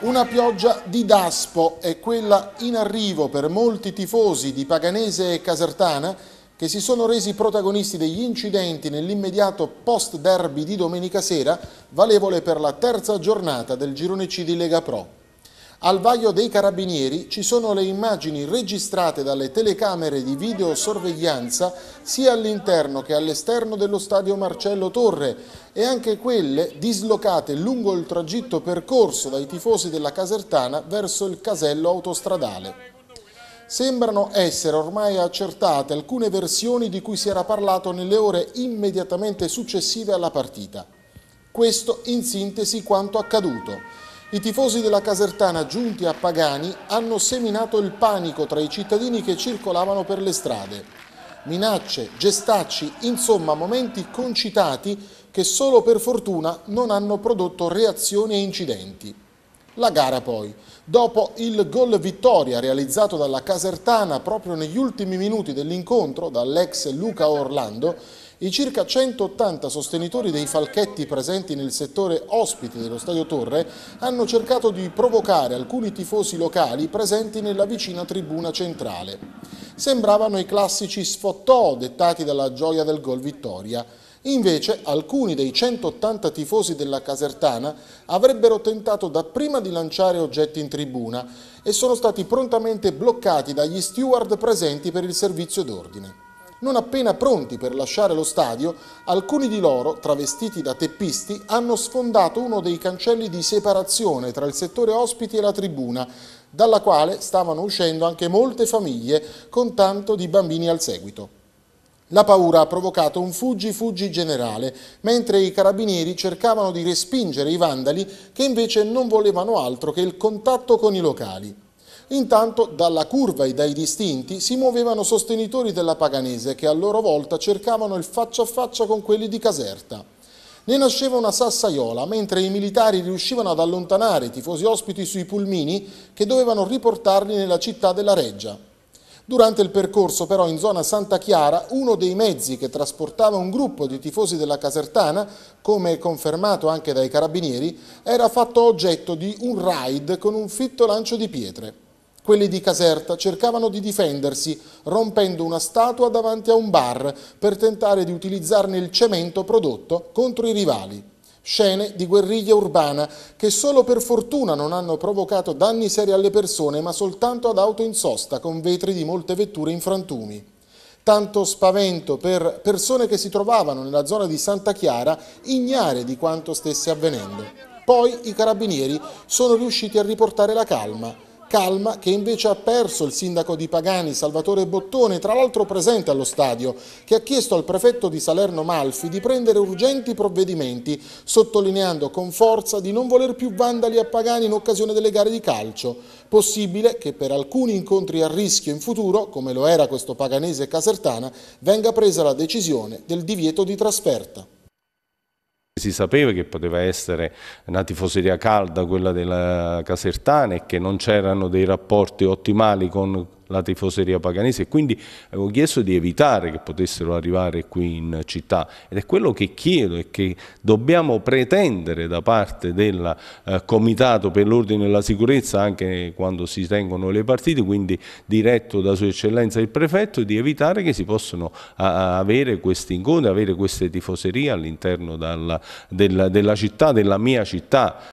Una pioggia di daspo è quella in arrivo per molti tifosi di Paganese e Casertana che si sono resi protagonisti degli incidenti nell'immediato post-derby di domenica sera, valevole per la terza giornata del girone C di Lega Pro. Al vaglio dei carabinieri ci sono le immagini registrate dalle telecamere di videosorveglianza sia all'interno che all'esterno dello stadio Marcello Torre e anche quelle dislocate lungo il tragitto percorso dai tifosi della Casertana verso il casello autostradale. Sembrano essere ormai accertate alcune versioni di cui si era parlato nelle ore immediatamente successive alla partita. Questo in sintesi quanto accaduto. I tifosi della Casertana giunti a Pagani hanno seminato il panico tra i cittadini che circolavano per le strade. Minacce, gestacci, insomma momenti concitati che solo per fortuna non hanno prodotto reazioni e incidenti. La gara poi, dopo il gol vittoria realizzato dalla Casertana proprio negli ultimi minuti dell'incontro dall'ex Luca Orlando, i circa 180 sostenitori dei falchetti presenti nel settore ospite dello Stadio Torre hanno cercato di provocare alcuni tifosi locali presenti nella vicina tribuna centrale. Sembravano i classici sfottò dettati dalla gioia del gol vittoria. Invece alcuni dei 180 tifosi della Casertana avrebbero tentato dapprima di lanciare oggetti in tribuna e sono stati prontamente bloccati dagli steward presenti per il servizio d'ordine. Non appena pronti per lasciare lo stadio, alcuni di loro, travestiti da teppisti, hanno sfondato uno dei cancelli di separazione tra il settore ospiti e la tribuna, dalla quale stavano uscendo anche molte famiglie con tanto di bambini al seguito. La paura ha provocato un fuggi-fuggi generale, mentre i carabinieri cercavano di respingere i vandali che invece non volevano altro che il contatto con i locali. Intanto dalla curva e dai distinti si muovevano sostenitori della Paganese che a loro volta cercavano il faccia a faccia con quelli di Caserta. Ne nasceva una sassaiola, mentre i militari riuscivano ad allontanare i tifosi ospiti sui pulmini che dovevano riportarli nella città della Reggia. Durante il percorso però in zona Santa Chiara uno dei mezzi che trasportava un gruppo di tifosi della Casertana, come confermato anche dai carabinieri, era fatto oggetto di un raid con un fitto lancio di pietre. Quelli di Caserta cercavano di difendersi rompendo una statua davanti a un bar per tentare di utilizzarne il cemento prodotto contro i rivali. Scene di guerriglia urbana che solo per fortuna non hanno provocato danni seri alle persone ma soltanto ad auto in sosta con vetri di molte vetture in frantumi. Tanto spavento per persone che si trovavano nella zona di Santa Chiara ignare di quanto stesse avvenendo. Poi i carabinieri sono riusciti a riportare la calma Calma che invece ha perso il sindaco di Pagani, Salvatore Bottone, tra l'altro presente allo stadio, che ha chiesto al prefetto di Salerno Malfi di prendere urgenti provvedimenti, sottolineando con forza di non voler più vandali a Pagani in occasione delle gare di calcio. Possibile che per alcuni incontri a rischio in futuro, come lo era questo paganese casertana, venga presa la decisione del divieto di trasferta. Si sapeva che poteva essere una tifoseria calda quella della Casertana e che non c'erano dei rapporti ottimali con la tifoseria paganese e quindi avevo chiesto di evitare che potessero arrivare qui in città ed è quello che chiedo e che dobbiamo pretendere da parte del eh, Comitato per l'Ordine e la Sicurezza anche quando si tengono le partite, quindi diretto da Sua Eccellenza il Prefetto, di evitare che si possano avere questi incontri, avere queste tifoserie all'interno della, della città, della mia città.